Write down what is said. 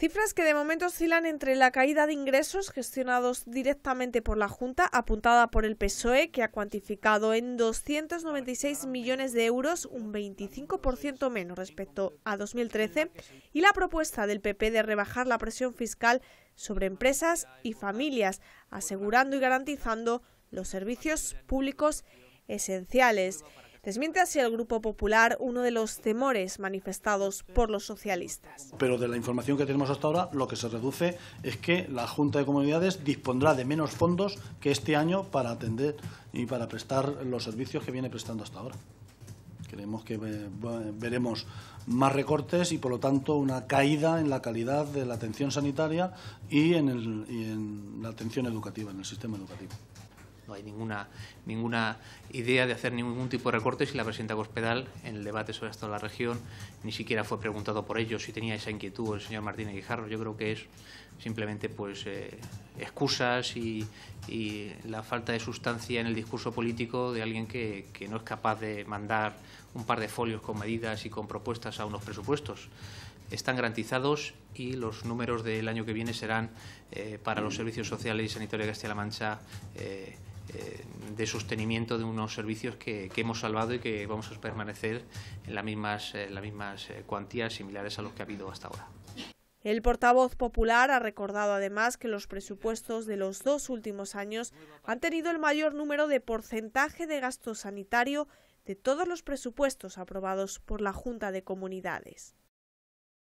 Cifras que de momento oscilan entre la caída de ingresos gestionados directamente por la Junta, apuntada por el PSOE, que ha cuantificado en 296 millones de euros, un 25% menos respecto a 2013, y la propuesta del PP de rebajar la presión fiscal sobre empresas y familias, asegurando y garantizando los servicios públicos esenciales. Desmiente así el Grupo Popular uno de los temores manifestados por los socialistas. Pero de la información que tenemos hasta ahora, lo que se reduce es que la Junta de Comunidades dispondrá de menos fondos que este año para atender y para prestar los servicios que viene prestando hasta ahora. Creemos que eh, veremos más recortes y, por lo tanto, una caída en la calidad de la atención sanitaria y en, y en la atención educativa, en el sistema educativo. No hay ninguna, ninguna idea de hacer ningún tipo de recortes y la presidenta Cospedal, en el debate sobre esto de la región, ni siquiera fue preguntado por ello si tenía esa inquietud el señor Martínez Guijarro. Yo creo que es simplemente pues eh, excusas y, la falta de sustancia en el discurso político de alguien que, no es capaz de mandar un par de folios con medidas y con propuestas a unos presupuestos. Están garantizados y los números del año que viene serán eh, para los servicios sociales y sanitarios de Castilla-La Mancha. Eh, eh, de sostenimiento de unos servicios que, hemos salvado y que vamos a permanecer en en las mismas cuantías similares a los que ha habido hasta ahora. El portavoz popular ha recordado además que los presupuestos de los dos últimos años han tenido el mayor número de porcentaje de gasto sanitario de todos los presupuestos aprobados por la Junta de Comunidades.